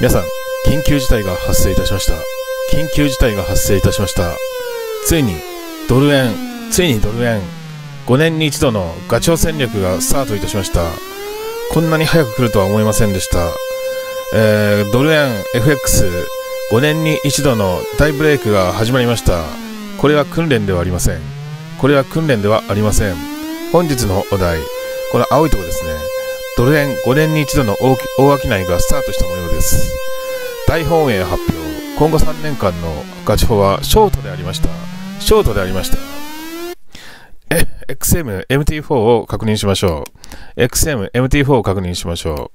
皆さん、緊急事態が発生いたしました。緊急事態が発生いたしました。ついに、ドル円、ついにドル円、5年に一度のガチョウ戦略がスタートいたしました。こんなに早く来るとは思いませんでした。えー、ドル円 FX5 年に一度の大ブレイクが始まりました。これは訓練ではありません。これは訓練ではありません。本日のお題、この青いとこですね。ドル円5年に一度の大大商いがスタートした模様です。大本営発表。今後3年間のガチホはショートでありました。ショートでありました。XM、MT4 を確認しましょう。XM、MT4 を確認しましょ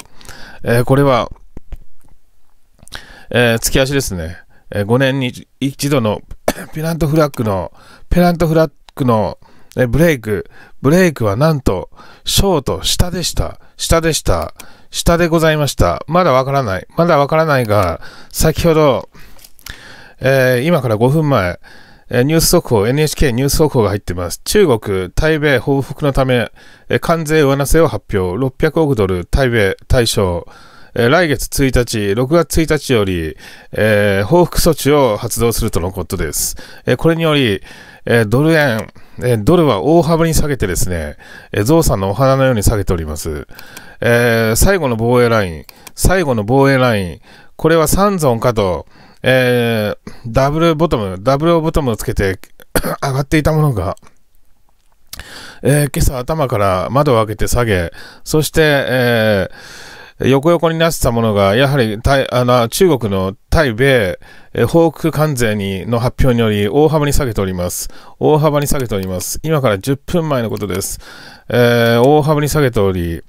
う。えー、これは、えー、月足ですね。えー、5年に一度のペ ラントフラッグの、ペラントフラッグのね、ブレイク、ブレイクはなんと、ショート、下でした。下でした。下でございました。まだわからない。まだわからないが、先ほど、えー、今から5分前、えー、ニュース速報、NHK ニュース速報が入ってます。中国、台米報復のため、えー、関税上乗せを発表。600億ドル、台米、対象。来月1日、6月1日より、えー、報復措置を発動するとのことです。えー、これにより、えー、ドル円、えー、ドルは大幅に下げてですね、えー、ゾウさんのお花のように下げております。えー、最後の防衛ライン、最後の防衛ライン、これは3ゾンかと、えー、ダブルボトム、ダブルボトムをつけて 上がっていたものが、えー、今朝頭から窓を開けて下げ、そして、えー横横になってたものが、やはりあの中国の対米、報復関税にの発表により大幅に下げております。大幅に下げております。今から10分前のことです。えー、大幅に下げており、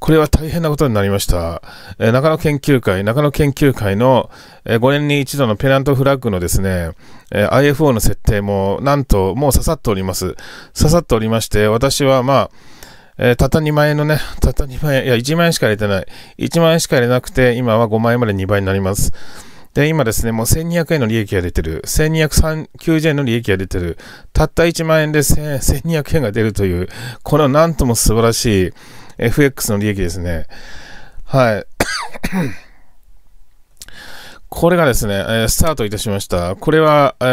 これは大変なことになりました。えー、中野研究会、中野研究会の、えー、5年に一度のペナントフラッグのですね、えー、IFO の設定も、なんと、もう刺さっております。刺さっておりまして、私はまあ、えー、たった2万円のね、たった2万円、いや、1万円しか入れてない。1万円しか入れなくて、今は5万円まで2倍になります。で、今ですね、もう1200円の利益が出てる。1290円の利益が出てる。たった1万円で1200円が出るという、このなんとも素晴らしい FX の利益ですね。はい。これがですね、えスタートいたしました。これは、え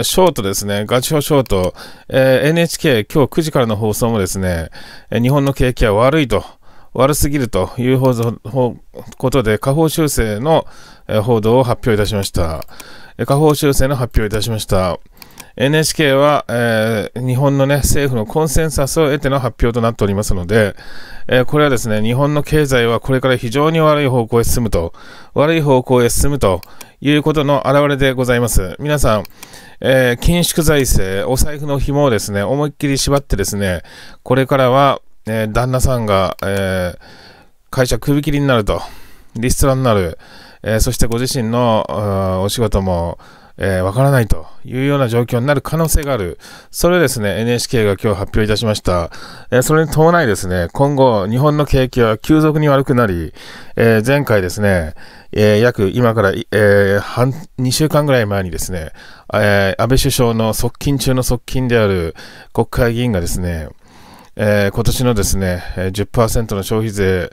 ー、ショートですね、ガチホショート、えー、NHK 今日9時からの放送もですね、え日本の景気は悪いと、悪すぎるということで、下方修正の、え報道を発表いたしました。下方修正の発表いたしました。NHK は、えー、日本の、ね、政府のコンセンサスを得ての発表となっておりますので、えー、これはですね日本の経済はこれから非常に悪い方向へ進むと悪い方向へ進むということの表れでございます。皆さん、えー、緊縮財政、お財布の紐をですね思いっきり縛ってですねこれからは、えー、旦那さんが、えー、会社首切りになるとリストラになる、えー、そしてご自身のお仕事もえー、わからないというような状況になる可能性がある。それをですね、NHK が今日発表いたしました。えー、それに伴いですね、今後、日本の景気は急速に悪くなり、えー、前回ですね、え約今から、え半、2週間ぐらい前にですね、え安倍首相の側近中の側近である国会議員がですね、え今年のですね、10%の消費税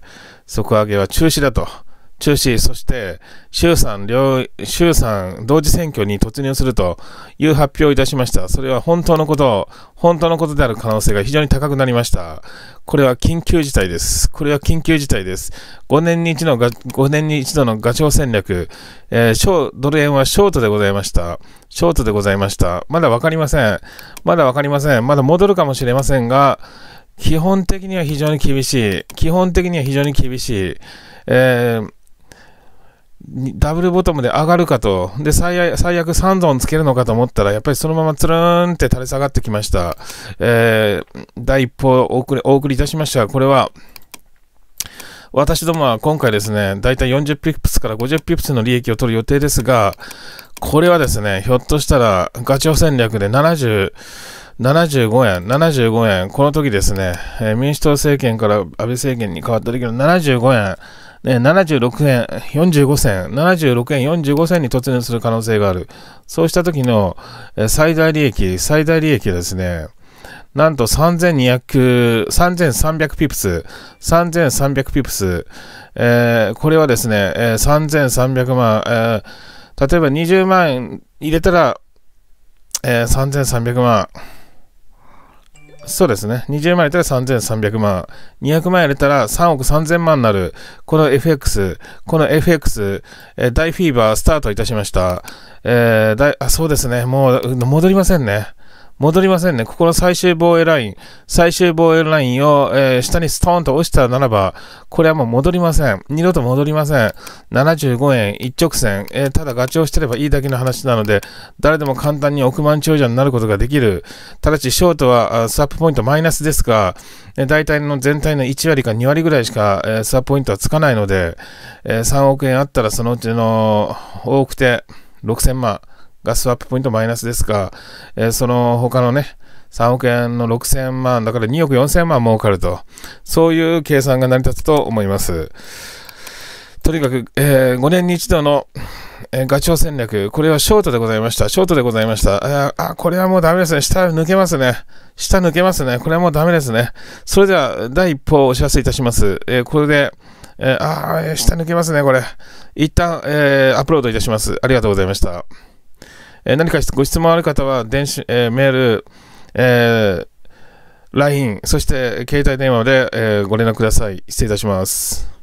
底上げは中止だと。中止、そして衆参両、衆参同時選挙に突入するという発表をいたしました。それは本当のこと、本当のことである可能性が非常に高くなりました。これは緊急事態です。これは緊急事態です。5年に一度のガ、5年に一度のガチョウ戦略、えー、ドル円はショートでございました。ショートでございました。まだわかりません。まだわかりません。まだ戻るかもしれませんが、基本的には非常に厳しい。基本的には非常に厳しい。えーダブルボトムで上がるかと、で、最悪、最悪3つけるのかと思ったら、やっぱりそのままつるーんって垂れ下がってきました。えー、第一報をお送り、お送りいたしました。これは、私どもは今回ですね、だいたい40ピプスから50ピプスの利益を取る予定ですが、これはですね、ひょっとしたらガチョウ戦略で70、75円、75円、この時ですね、民主党政権から安倍政権に変わった時の75円、ね、76円45銭、76円45銭に突入する可能性がある。そうした時の最大利益、最大利益はですね、なんと3200、3300ピプス、3300ピプス、えー、これはですね、えー、3300万、えー、例えば20万入れたら、えー、3300万、そうですね。20万入れたら3300万。200万入れたら3億3000万になる。この FX、この FX、えー、大フィーバースタートいたしました。えー、だあそうですね。もう戻りませんね。戻りませんね。ここの最終防衛ライン、最終防衛ラインを、えー、下にストーンと落ちたならば、これはもう戻りません。二度と戻りません。75円一直線、えー、ただガチをしてればいいだけの話なので、誰でも簡単に億万長者になることができる。ただし、ショートはスワップポイントマイナスですが、えー、大体の全体の1割か2割ぐらいしか、えー、スワップポイントはつかないので、えー、3億円あったらそのうちの多くて6000万。がスワップポイントマイナスですが、えー、その他のね、3億円の6000万、だから2億4000万儲かると、そういう計算が成り立つと思います。とにかく、えー、5年に一度の、えー、ガチョウ戦略、これはショートでございました。ショートでございました。えー、あ、これはもうダメですね。下抜けますね。下抜けますね。これはもうダメですね。それでは、第一報をお知らせいたします。えー、これで、えー、あ、下抜けますね、これ。一旦、えー、アップロードいたします。ありがとうございました。え何かご質問ある方は電子、えメール、え LINE、そして携帯電話で、えご連絡ください。失礼いたします。